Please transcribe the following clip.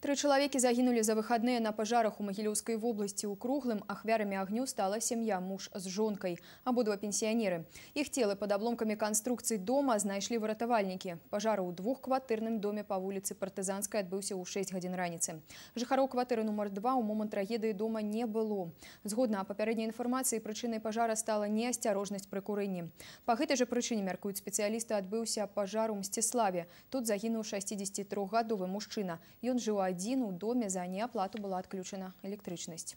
Три человеки загинули за выходные на пожарах у Могилевской области. У круглым ахвярами огню стала семья, муж с женкой, а ободва пенсионеры. Их тело под обломками конструкций дома знайшли воротовальники. Пожар у двухкватэрным доме по улице Партызанская отбылся у 6 гадзін раніцы. Жыхароў кватэры нумар 2 у момант трагедии дома не было. Згодна папярэдняй информации причиной пожара стала неасцярожнасць при курении. Па гэтай жа прычыне мяркуюць спецыялісты адбыўся пажар у Мсціславе. Тут загинул 63 мужчина. мужчына. он жил годин у доме за неоплату была отключена электричность.